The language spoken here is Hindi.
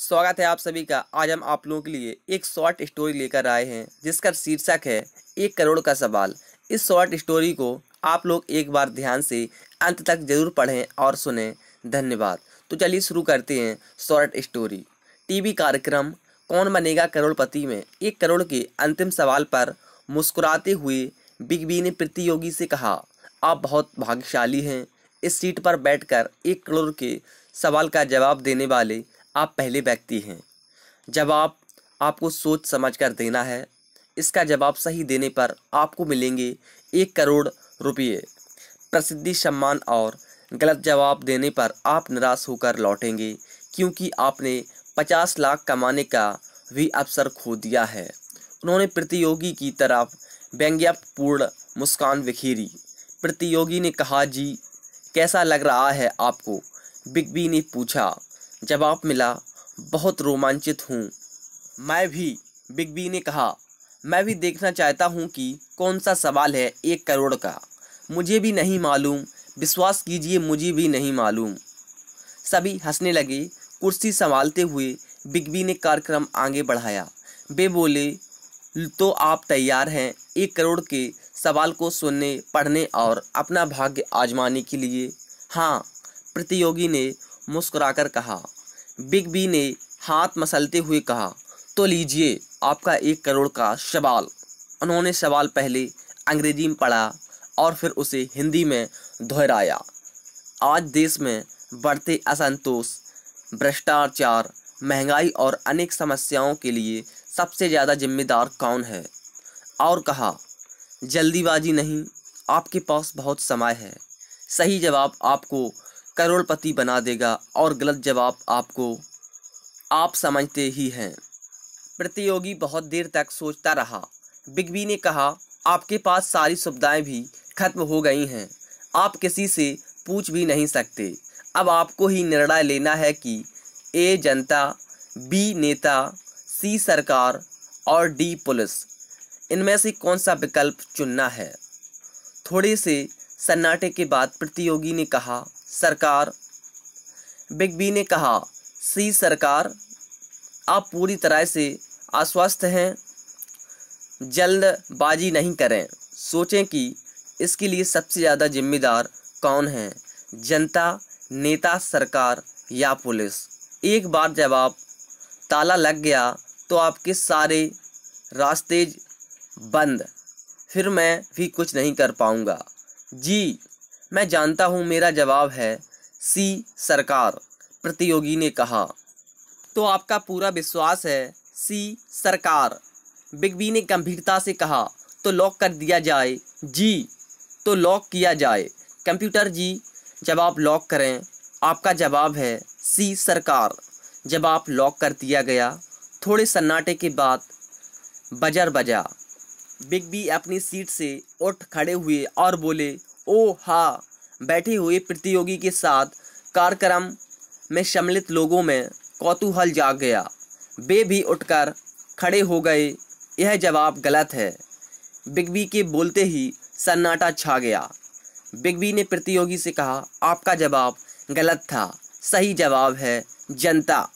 स्वागत है आप सभी का आज हम आप लोगों के लिए एक शॉर्ट स्टोरी लेकर आए हैं जिसका शीर्षक है एक करोड़ का सवाल इस शॉर्ट स्टोरी को आप लोग एक बार ध्यान से अंत तक जरूर पढ़ें और सुने धन्यवाद तो चलिए शुरू करते हैं शॉर्ट स्टोरी टीवी कार्यक्रम कौन बनेगा करोड़पति में एक करोड़ के अंतिम सवाल पर मुस्कुराते हुए बिग बी ने प्रतियोगी से कहा आप बहुत भाग्यशाली हैं इस सीट पर बैठकर एक करोड़ के सवाल का जवाब देने वाले आप पहले व्यक्ति हैं जवाब आपको सोच समझ कर देना है इसका जवाब सही देने पर आपको मिलेंगे एक करोड़ रुपये प्रसिद्धि सम्मान और गलत जवाब देने पर आप निराश होकर लौटेंगे क्योंकि आपने पचास लाख कमाने का भी अवसर खो दिया है उन्होंने प्रतियोगी की तरफ व्यंग्यपूर्ण मुस्कान बिखेरी प्रतियोगी ने कहा जी कैसा लग रहा है आपको बिग बी ने पूछा जवाब मिला बहुत रोमांचित हूँ मैं भी बिग बी ने कहा मैं भी देखना चाहता हूँ कि कौन सा सवाल है एक करोड़ का मुझे भी नहीं मालूम विश्वास कीजिए मुझे भी नहीं मालूम सभी हंसने लगे कुर्सी संभालते हुए बिग बी ने कार्यक्रम आगे बढ़ाया वे बोले तो आप तैयार हैं एक करोड़ के सवाल को सुनने पढ़ने और अपना भाग्य आजमाने के लिए हाँ प्रतियोगी ने मुस्कुराकर कहा बिग बी ने हाथ मसलते हुए कहा तो लीजिए आपका एक करोड़ का सवाल उन्होंने सवाल पहले अंग्रेजी में पढ़ा और फिर उसे हिंदी में दोहराया आज देश में बढ़ते असंतोष भ्रष्टाचार महंगाई और अनेक समस्याओं के लिए सबसे ज़्यादा जिम्मेदार कौन है और कहा जल्दीबाजी नहीं आपके पास बहुत समय है सही जवाब आपको करोड़पति बना देगा और गलत जवाब आपको आप समझते ही हैं प्रतियोगी बहुत देर तक सोचता रहा बिग बी ने कहा आपके पास सारी सुविधाएं भी खत्म हो गई हैं आप किसी से पूछ भी नहीं सकते अब आपको ही निर्णय लेना है कि ए जनता बी नेता सी सरकार और डी पुलिस इनमें से कौन सा विकल्प चुनना है थोड़े से सन्नाटे के बाद प्रतियोगी ने कहा सरकार बिग बी ने कहा सी सरकार आप पूरी तरह से आश्वस्त हैं जल्दबाजी नहीं करें सोचें कि इसके लिए सबसे ज़्यादा जिम्मेदार कौन है जनता नेता सरकार या पुलिस एक बार जब आप ताला लग गया तो आपके सारे रास्ते बंद फिर मैं भी कुछ नहीं कर पाऊँगा जी मैं जानता हूँ मेरा जवाब है सी सरकार प्रतियोगी ने कहा तो आपका पूरा विश्वास है सी सरकार बिग बी ने गंभीरता से कहा तो लॉक कर दिया जाए जी तो लॉक किया जाए कंप्यूटर जी जब आप लॉक करें आपका जवाब है सी सरकार जब आप लॉक कर दिया गया थोड़े सन्नाटे के बाद बजर बजा बिग बी अपनी सीट से उठ खड़े हुए और बोले ओ हा बैठी हुई प्रतियोगी के साथ कार्यक्रम में सम्मिलित लोगों में कौतूहल जाग गया वे भी उठकर खड़े हो गए यह जवाब गलत है बिगबी के बोलते ही सन्नाटा छा गया बिगबी ने प्रतियोगी से कहा आपका जवाब गलत था सही जवाब है जनता